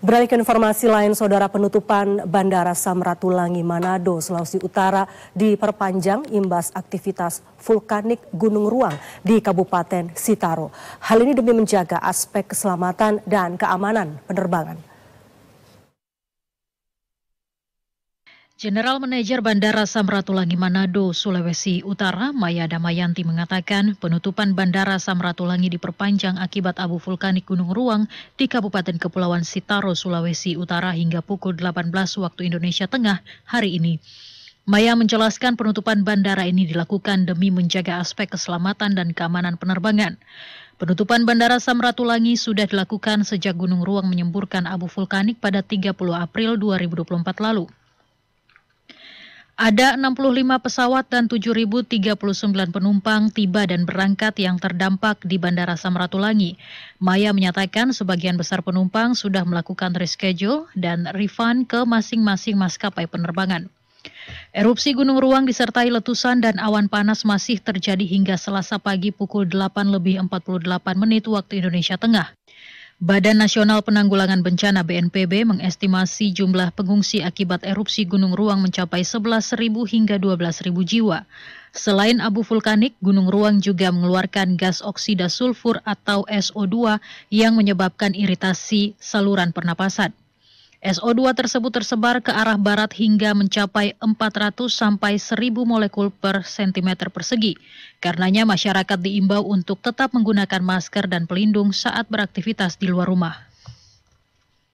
Beralih ke informasi lain, saudara penutupan Bandara Samratulangi Manado, Sulawesi Utara diperpanjang imbas aktivitas vulkanik Gunung Ruang di Kabupaten Sitaro. Hal ini demi menjaga aspek keselamatan dan keamanan penerbangan. General Manager Bandara Samratulangi Manado, Sulawesi Utara, Maya Damayanti mengatakan penutupan Bandara Samratulangi diperpanjang akibat abu vulkanik Gunung Ruang di Kabupaten Kepulauan Sitaro, Sulawesi Utara hingga pukul 18 waktu Indonesia Tengah hari ini. Maya menjelaskan penutupan bandara ini dilakukan demi menjaga aspek keselamatan dan keamanan penerbangan. Penutupan Bandara Samratulangi sudah dilakukan sejak Gunung Ruang menyemburkan abu vulkanik pada 30 April 2024 lalu. Ada 65 pesawat dan 7.039 penumpang tiba dan berangkat yang terdampak di Bandara Samratulangi. Maya menyatakan sebagian besar penumpang sudah melakukan reschedule dan refund ke masing-masing maskapai penerbangan. Erupsi Gunung Ruang disertai letusan dan awan panas masih terjadi hingga selasa pagi pukul 8 lebih 48 menit waktu Indonesia Tengah. Badan Nasional Penanggulangan Bencana BNPB mengestimasi jumlah pengungsi akibat erupsi Gunung Ruang mencapai 11.000 hingga 12.000 jiwa. Selain abu vulkanik, Gunung Ruang juga mengeluarkan gas oksida sulfur atau SO2 yang menyebabkan iritasi saluran pernapasan. SO2 tersebut tersebar ke arah barat hingga mencapai 400 sampai 1000 molekul per sentimeter persegi. Karenanya masyarakat diimbau untuk tetap menggunakan masker dan pelindung saat beraktivitas di luar rumah.